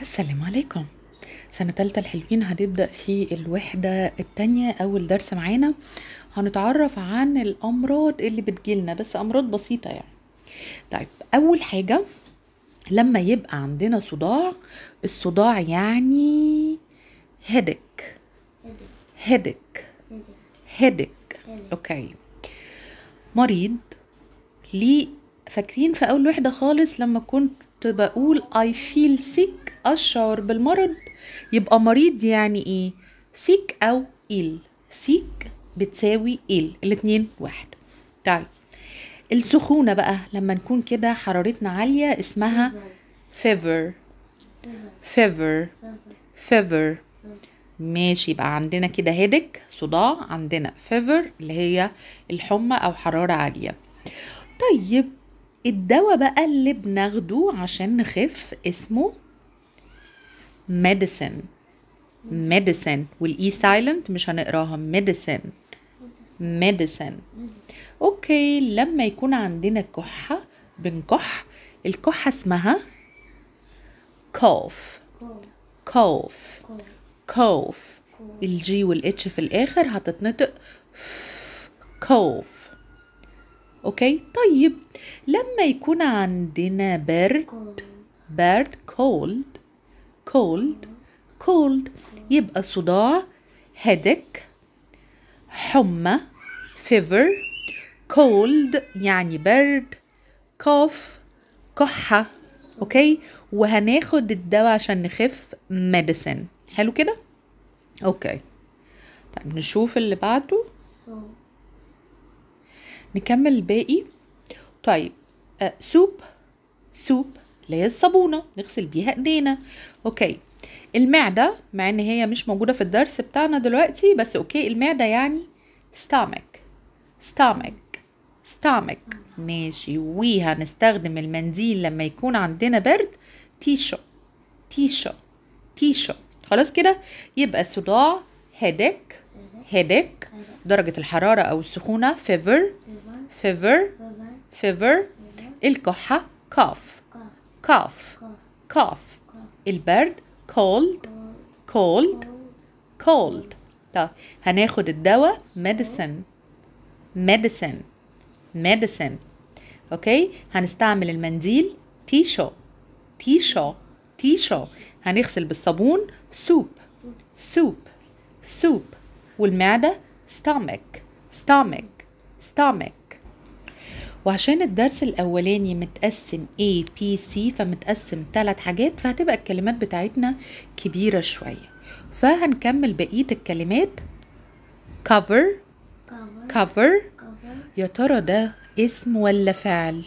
السلام عليكم سنة تالتة الحلوين هنبدأ في الوحدة التانية أول درس معانا هنتعرف عن الأمراض اللي بتجيلنا بس أمراض بسيطة يعني طيب أول حاجة لما يبقى عندنا صداع الصداع يعني هيدك هيدك هيدك اوكي مريض ليه فاكرين في اول وحده خالص لما كنت بقول اي فيل سيك اشعر بالمرض يبقى مريض يعني ايه سيك او ايل سيك بتساوي ايل الاتنين واحد طيب السخونة بقى لما نكون كده حرارتنا عالية اسمها فيفر فيفر فيفر ماشي يبقى عندنا كده هيدك صداع عندنا فيفر اللي هي الحمى او حرارة عالية طيب الدواء بقى اللي بناخده عشان نخف اسمه ميديسن ميديسن والاي سايلنت مش هنقراها ميديسن ميديسن اوكي لما يكون عندنا كحه بنكح الكحه اسمها كوف كوف كوف الجي والاتش في الاخر هتتنطق كوف اوكي طيب لما يكون عندنا برد برد cold cold cold يبقى صداع headache حمى fever cold يعني برد كوف كحة اوكي وهناخد الدواء عشان نخف medicine حلو كده اوكي طيب نشوف اللي بعده نكمل الباقي طيب آه سوب سوب اللي هي الصابونه نغسل بيها ايدينا اوكي المعده مع ان هي مش موجوده في الدرس بتاعنا دلوقتي بس اوكي المعده يعني ستامك ستامك ستامك ماشي وهنستخدم المنديل لما يكون عندنا برد تيشو تيشو تيشو خلاص كده يبقى صداع هيدك هيدك درجة الحرارة أو السخونة fever fever fever الكحة كاف كاف كاف البرد cold cold cold طب هناخد الدواء medicine medicine medicine اوكي هنستعمل المنديل تيشو تيشو تيشو هنغسل بالصابون سوب سوب سوب والمعدة stomach stomach stomach وعشان الدرس الأولاني متقسم A B C فمتقسم ثلاث حاجات فهتبقى الكلمات بتاعتنا كبيرة شوية فهنكمل بقية الكلمات cover cover يا ترى ده اسم ولا فعل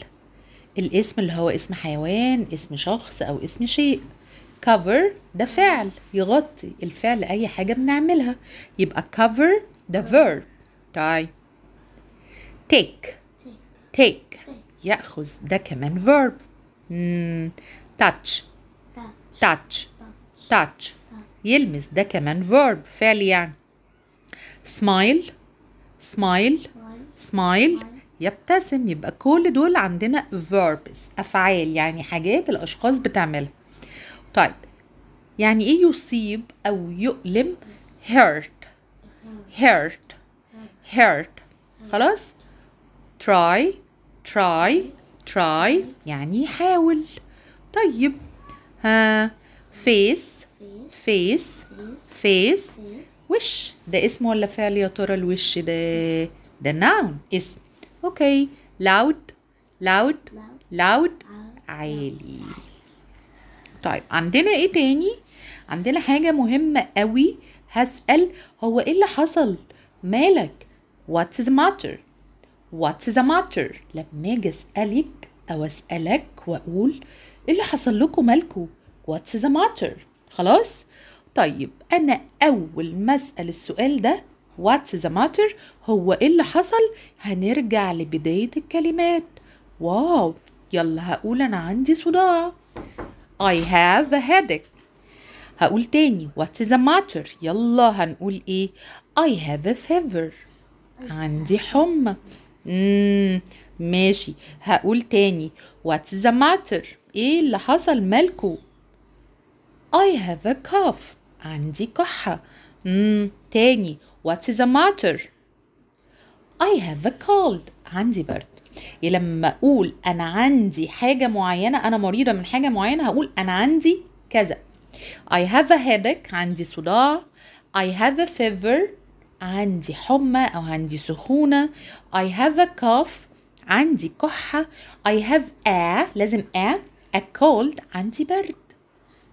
الاسم اللي هو اسم حيوان اسم شخص أو اسم شيء cover ده فعل يغطي الفعل أي حاجة بنعملها يبقى cover ده verb طيب take take يأخذ ده كمان verb touch touch touch يلمس ده كمان verb فعل يعني smile smile smile يبتسم يبقى كل دول عندنا verbs أفعال يعني حاجات الأشخاص بتعملها طيب يعني ايه يصيب او يؤلم hurt hurt hurt خلاص try try try يعني حاول طيب ها face face face وش ده اسم ولا فعل يا ترى الوش ده ده noun اسم اوكي loud loud loud عالي طيب عندنا ايه تاني عندنا حاجه مهمه قوي هسال هو ايه اللي حصل مالك what's the matter what's the matter لما اجي اسالك او اسالك واقول ايه اللي حصل لكم مالكم what's the matter خلاص طيب انا اول ما اسال السؤال ده what's the matter هو ايه اللي حصل هنرجع لبدايه الكلمات واو يلا هقول انا عندي صداع I have a headache هقول تاني What is the matter يلا هنقول ايه I have a fever عندي حمى ماشي هقول تاني What is the matter ايه اللي حصل مالكو I have a cough عندي كحة تاني What is the matter I have a cold عندي برد لما اقول انا عندي حاجه معينه انا مريضه من حاجه معينه هقول انا عندي كذا I have a headache عندي صداع I have a fever عندي حمى أو عندي سخونة I have a cough عندي كحة I have a لازم a a cold عندي برد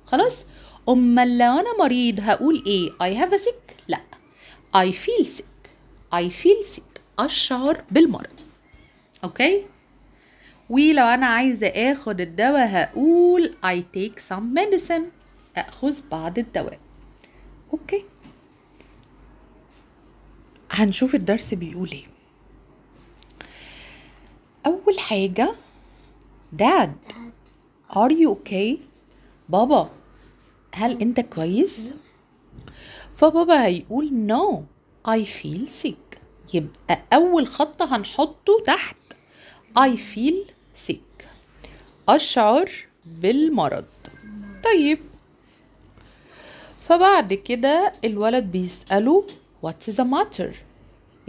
خلاص أما لو أنا مريض هقول إيه I have a sick لا I feel sick I feel sick أشعر بالمرض اوكي ولو انا عايزه اخد الدواء هقول I take some medicine اخذ بعض الدواء اوكي هنشوف الدرس بيقول ايه اول حاجه داد ار يو اوكي بابا هل انت كويس فبابا هيقول no I feel sick يبقى أول خط هنحطه تحت I feel sick أشعر بالمرض طيب فبعد كده الولد بيسأله What is the matter؟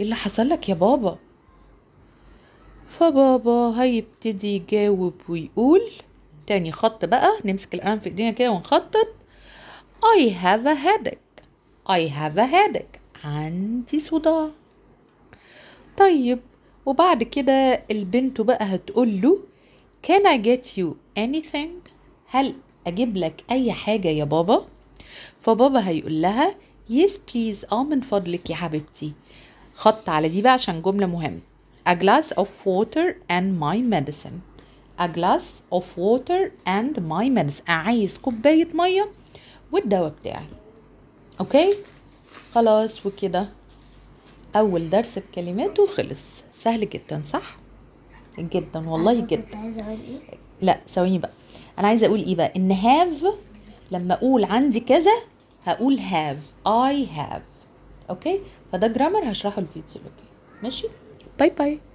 إيه اللي حصل لك يا بابا؟ فبابا هيبتدي يجاوب ويقول تاني خط بقى نمسك القلم في ايدينا كده ونخطط I have a headache I have a headache عندي صداع طيب وبعد كده البنت بقى هتقول له can I get you anything هل أجيب لك أي حاجة يا بابا فبابا هيقول لها yes please اه من فضلك يا حبيبتي خط على دي بقى عشان جملة مهمة a glass of water and my medicine a glass of water and my medicine عايز كوباية مية والدواء بتاعي اوكي خلاص وكده اول درس بكلمات وخلص سهل جدا صح جدا والله جدا إيه؟ لا ثواني بقى انا عايزه اقول ايه بقى ان هاف لما اقول عندي كذا هقول هاف اي هاف اوكي فده جرامر هشرحه الفيديو اوكي ماشي باي باي